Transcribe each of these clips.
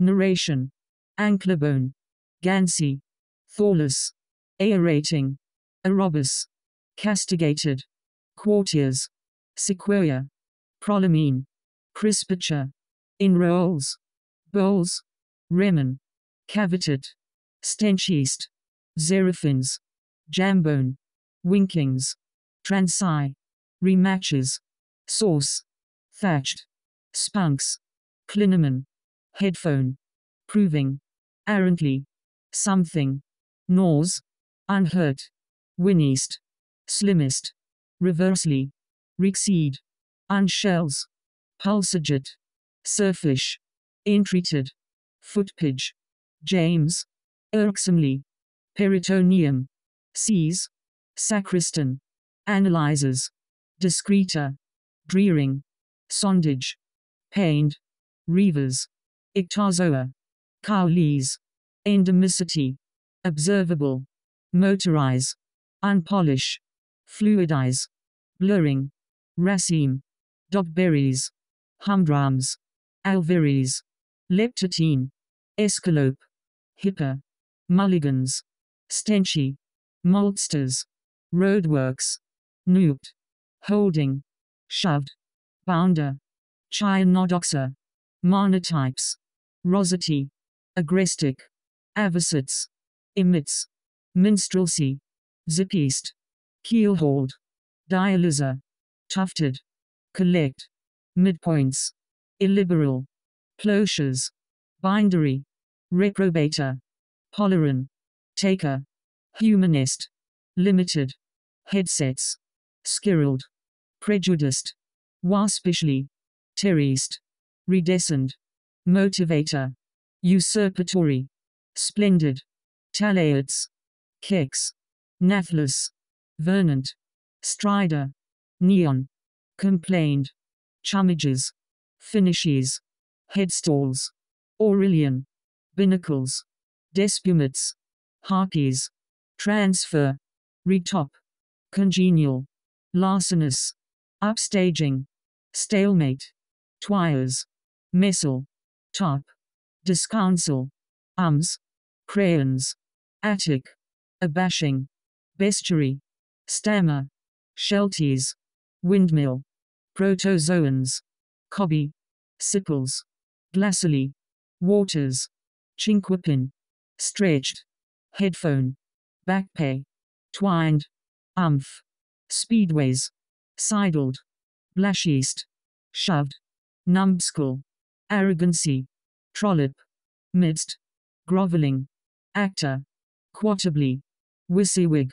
Narration. Anklebone. gansy, Thorlus. Aerating. arrobus, Castigated. quartiers, Sequoia. Prolamine. Crispature. Enrolls. Bowls. Remen. Cavitate. Stench yeast. Xerophins. Jambone. Winkings. Transi. Rematches. Source. Thatched. Spunks. Clinamen headphone, proving, errantly, something, nose, unhurt, winniest, slimmest, reversely, recede, unshells, pulsaged, surfish, entreated, footpige, James, irksomely, peritoneum, sees, sacristan, analyzes, discreta, dreering, sondage, pained, reivers, Ictozoa. Cowleys. Endemicity. Observable. Motorize. Unpolish. Fluidize. Blurring. Raceme. Dogberries. Humdrums. Alvaries. Leptotine. Escalope. Hipper. Mulligans. Stenchy. Maltsters. Roadworks. Newt. Holding. Shoved. Bounder. chionodoxa, Monotypes. Rosity, Agrestic, Avocets, Emits, Minstrelsy, Zipist, keelhauled, Dialyzer, Tufted, Collect, Midpoints, Illiberal, Plosiers, Bindery, Reprobator, Polarin, Taker, Humanist, Limited, Headsets, Skirrelled, Prejudiced, Waspishly, Terrorist, Redescend, motivator, usurpatory, splendid, talaiots, kicks, nathless, vernant, strider, neon, complained, chumages, finishes, headstalls, aurelian, binnacles, despumates, harpies, transfer, retop, congenial, larcenous, upstaging, stalemate, twires, missile top, discouncil, ums, crayons, attic, abashing, bestiary, stammer, shelties, windmill, protozoans, cobby, sipples, glacially, waters, chinquapin, stretched, headphone, backpay, twined, umph, speedways, sidled, blashieast, shoved, numbskull arrogancy, trollop, midst, groveling, actor, quarterly, wissywig,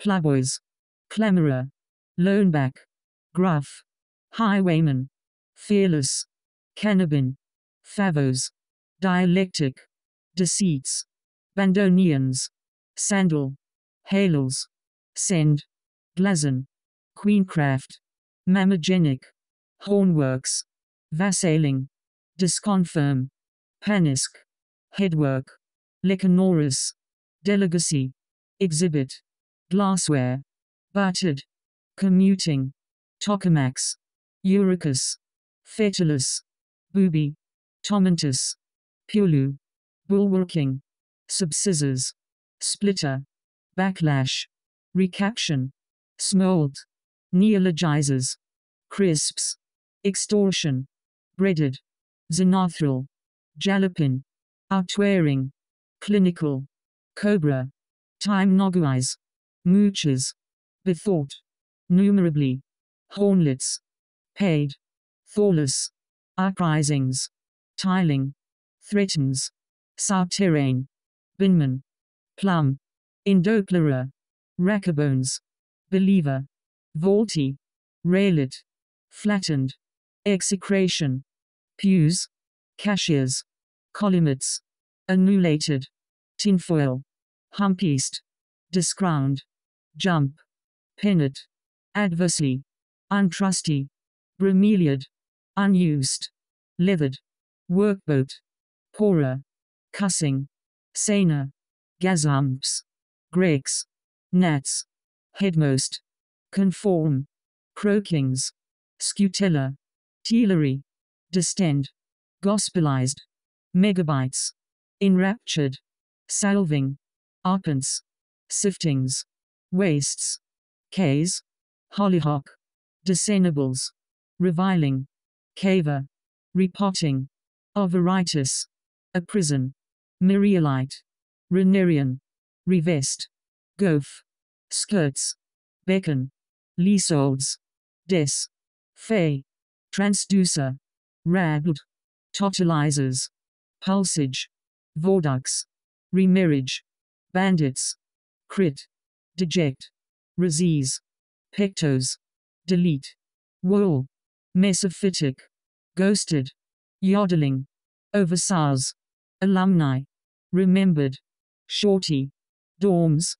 ploughboys, clamourer, loanback, gruff, highwayman, fearless, cannabin, favos, dialectic, deceits, bandonians, sandal, halos, send, glazen, queencraft, mammogenic, hornworks, vassailing, Disconfirm. Panisk. Headwork. Lecanorus. Delegacy. Exhibit. Glassware. Battered. Commuting. Tokamaks. uricus, Fetulus. Booby. Tomentus. Pulu. Bulwarking. Subscissors. Splitter. Backlash. Recaption. Smold. Neologizers. Crisps. Extortion. Breaded. Xenothril, Jalapin, Outwearing, Clinical, Cobra, Time Noguize, Mooches, Bethought, Numerably, Hornlets, Paid, Thorless, Uprisings, Tiling, Threatens, Souterrain, Binman, Plum, Indoplerer, Rackerbones, Believer, Vaulty, Railet, Flattened, Execration, pews, cashiers, collimates, annulated, tinfoil, humpiest, discrowned, jump, pennant, adversely, untrusty, bromeliad, unused, leathered, workboat, poorer, cussing, saner, gazumps, gregs, gnats, headmost, conform, croakings, scutella, teelery, distend, gospelized, megabytes, enraptured, salving, arpents, siftings, wastes, k's, hollyhock, discernibles, reviling, caver, repotting, ovaritis, a prison, myriolite, renarian, revest, goph, skirts, beckon, leaseholds, des, fay, transducer, Ragged. Totalizers. Pulsage. Vortex. Remarriage. Bandits. Crit. Deject. Raziz. Pectos. Delete. wool, Mesophytic. Ghosted. Yodeling. oversize, Alumni. Remembered. Shorty. Dorms.